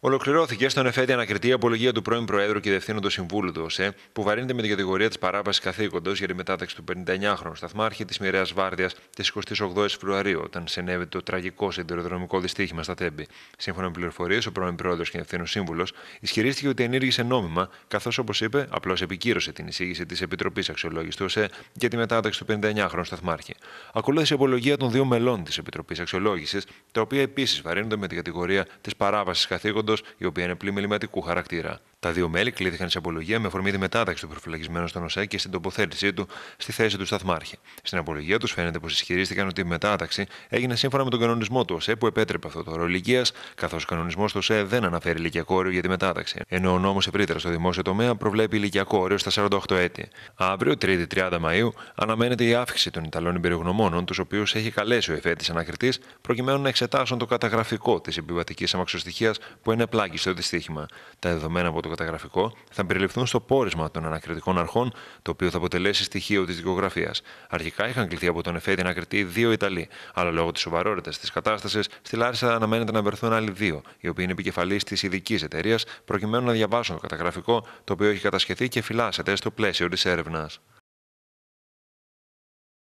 Ολοκληρώθηκε στον εφέτη ανακριτή η απολογία του πρώην Προέδρου και του Συμβούλου του ΟΣΕ, που βαρύνεται με την κατηγορία της παράβασης καθήκοντος για τη μετάταξη του 59χρονου σταθμάρχη της Μοιραιά Βάρδιας της 28η Φεβρουαρίου, όταν συνέβη το τραγικό συντεροδρομικό δυστύχημα στα Τέμπη. Σύμφωνα με πληροφορίες, ο πρώην Πρόεδρος και Διευθύνων Σύμβουλος ισχυρίστηκε ότι ενήργησε νόμιμα, καθώς όπως είπε, απλώς επικύρωσε την εισήγηση της Επιτροπής Αξιολόγησης του ΟΣΕ για τη μετάταξη του 59χρονου σταθμάρχη. Ακολούθησε η απολογία των δύο μελών της Επιτροπής Αξιολόγησης, τα οποία επίσης βαρύνονται με την κατηγορία της παράβασης καθήκοντος η οποία είναι πλημεληματικού χαρακτήρα. Τα δύο μέλη κλείθηκαν σε απολογία με αφορμή τη μετάταξη του προφυλακισμένου στον ΟΣΕ και στην τοποθέτησή του στη θέση του σταθμάρχη. Στην απολογία τους φαίνεται πως ισχυρίστηκαν ότι η μετάταξη έγινε σύμφωνα με τον κανονισμό του ΟΣΕ που επέτρεπε αυτό το όρο ηλικίας, καθώς ο κανονισμός του ΟΣΕ δεν αναφέρει ηλικιακό όριο για τη μετάταξη. Ενώ ο νόμος ευρύτερα στο δημόσιο τομέα προβλέπει ηλικιακό όριο στα 48 έτη. Αύριο, 3η 30 Μαου, αναμένεται η αύξηση των Ιταλών υπεριογνωμόνων, τους οποίους έχει καλέσει ο εφέτης ανακριτής, προκειμένου να εξετάσουν το καταγραφικό της επιβατικής αμαξοστοιχίας που είναι στο δυστύχημα. Τα δεδομένα από το το καταγραφικό θα περιληφθούν στο πόρισμα των ανακριτικών αρχών, το οποίο θα αποτελέσει στοιχείο της δικογραφίας. Αρχικά είχαν κληθεί από τον Εφέτη να κριτεί δύο Ιταλοί, αλλά λόγω της σοβαρότητας της κατάστασης, στη Λάρισα αναμένεται να βρεθούν άλλοι δύο, οι οποίοι είναι επικεφαλεί της ειδικής εταιρείας, προκειμένου να διαβάσουν το καταγραφικό, το οποίο έχει κατασχεθεί και φυλάσσεται στο πλαίσιο της έρευνας.